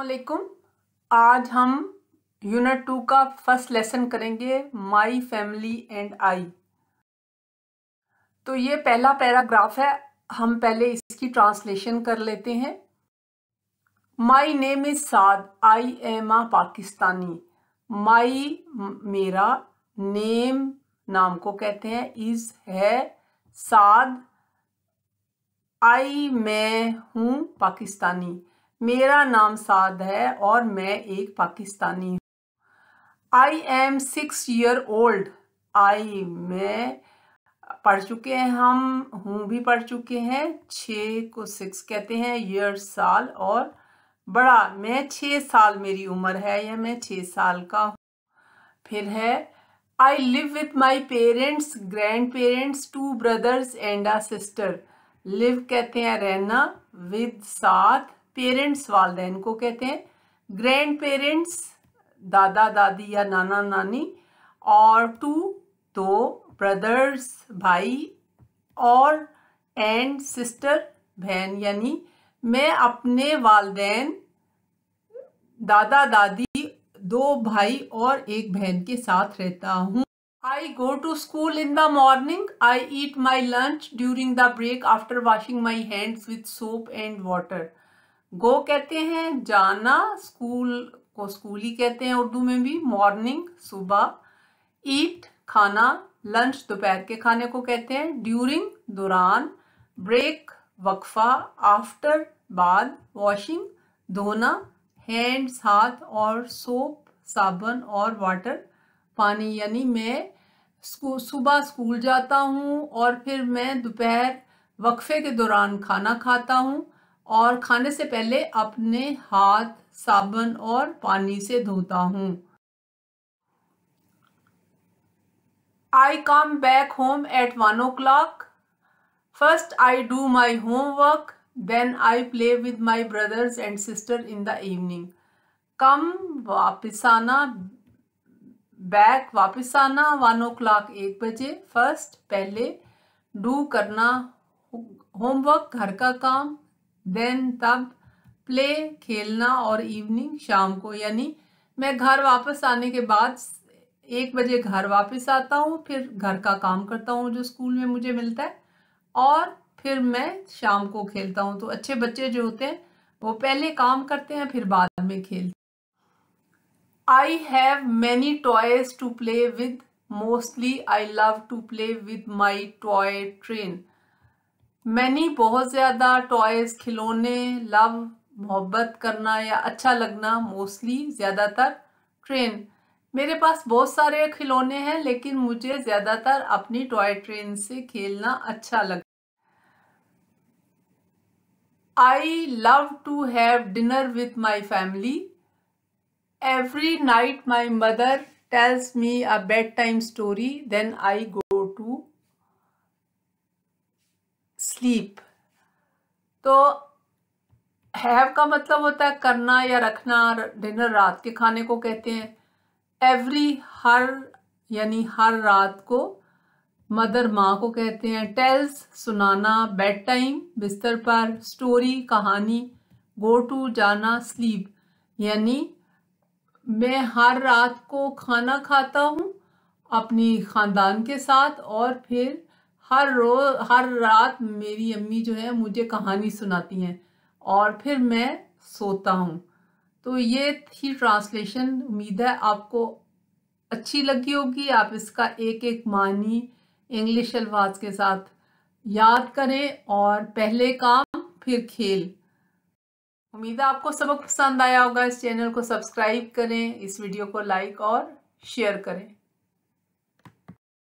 अस्सलाम आज हम यूनिट टू का फर्स्ट लेसन करेंगे माई फैमिली एंड आई तो ये पहला पैराग्राफ है हम पहले इसकी ट्रांसलेशन कर लेते हैं my name is Saad I am a Pakistani my मेरा नेम नाम को कहते हैं इज़ है साद आई मैं हूँ पाकिस्तानी मेरा नाम साद है और मैं एक पाकिस्तानी हूँ I am six year old I मैं पढ़ चुके हैं हम हूँ भी पढ़ चुके हैं छः को सिक्स कहते हैं ईयर साल और बड़ा मैं छः साल मेरी उम्र है या मैं छः साल का हूँ फिर है I live with my parents grandparents two brothers and a sister live कहते हैं रहना विद साथ पेरेंट्स वाले को कहते हैं ग्रैंड पेरेंट्स दादा दादी या नाना नानी और टू दो ब्रदर्स भाई और एंड सिस्टर बहन यानी मैं अपने वालदेन दादा दादी दो भाई और एक बहन के साथ रहता हूँ I go to school in the morning I eat my lunch during the break after washing my hands with soap and water go कहते हैं जाना स्कूल को स्कूल ही कहते हैं उर्दू में भी मॉर्निंग सुबह ईट खाना लंच दोपहर के खाने को कहते हैं ड्यूरिंग दौरान ब्रेक वक्फा आफ्टर बाद वॉशिंग धोना हैंड्स हाथ और सोप साबुन और वाटर पानी यानी मैं सुबह स्कूल जाता हूँ और फिर मैं दोपहर वक्फे के दौरान खाना खाता हूँ और खाने से पहले अपने हाथ साबुन और पानी से धोता हूँ I come back home at one o'clock first I do my homework then I play with my brothers and sister in the evening come वापस आना बैक वापस आना वन ओ क्लाक एक बजे फर्स्ट पहले डू करना होमवर्क घर का काम देन तब प्ले खेलना और इवनिंग शाम को यानी मैं घर वापस आने के बाद एक बजे घर वापस आता हूँ फिर घर का काम करता हूँ जो स्कूल में मुझे मिलता है और फिर मैं शाम को खेलता हूँ तो अच्छे बच्चे जो होते हैं वो पहले काम करते हैं फिर बाद में खेलते I have many toys to play with mostly I love to play with my toy train many बहुत ज़्यादा टॉयज खिलौने लव मोहब्बत करना या अच्छा लगना मोस्टली ज़्यादातर ट्रेन मेरे पास बहुत सारे खिलौने हैं लेकिन मुझे ज़्यादातर अपनी टॉय ट्रेन से खेलना अच्छा लगता I love to have dinner with my family every night my mother tells me a bedtime story, then I go. Sleep तो हैव का मतलब होता है करना या रखना डिनर रात के खाने को कहते हैं एवरी हर यानी हर रात को मदर माँ को कहते हैं टेल्स सुनाना बेड टाइम बिस्तर पर स्टोरी कहानी गो टू जाना स्लीप यानी मैं हर रात को खाना खाता हूँ अपनी ख़ानदान के साथ और फिर हर रोज हर रात मेरी अम्मी जो है मुझे कहानी सुनाती हैं और फिर मैं सोता हूँ तो ये थी ट्रांसलेशन उम्मीद है आपको अच्छी लगी होगी आप इसका एक एक मानी इंग्लिश अल्फाज के साथ याद करें और पहले काम फिर खेल उम्मीद है आपको सबक पसंद आया होगा इस चैनल को सब्सक्राइब करें इस वीडियो को लाइक और शेयर करें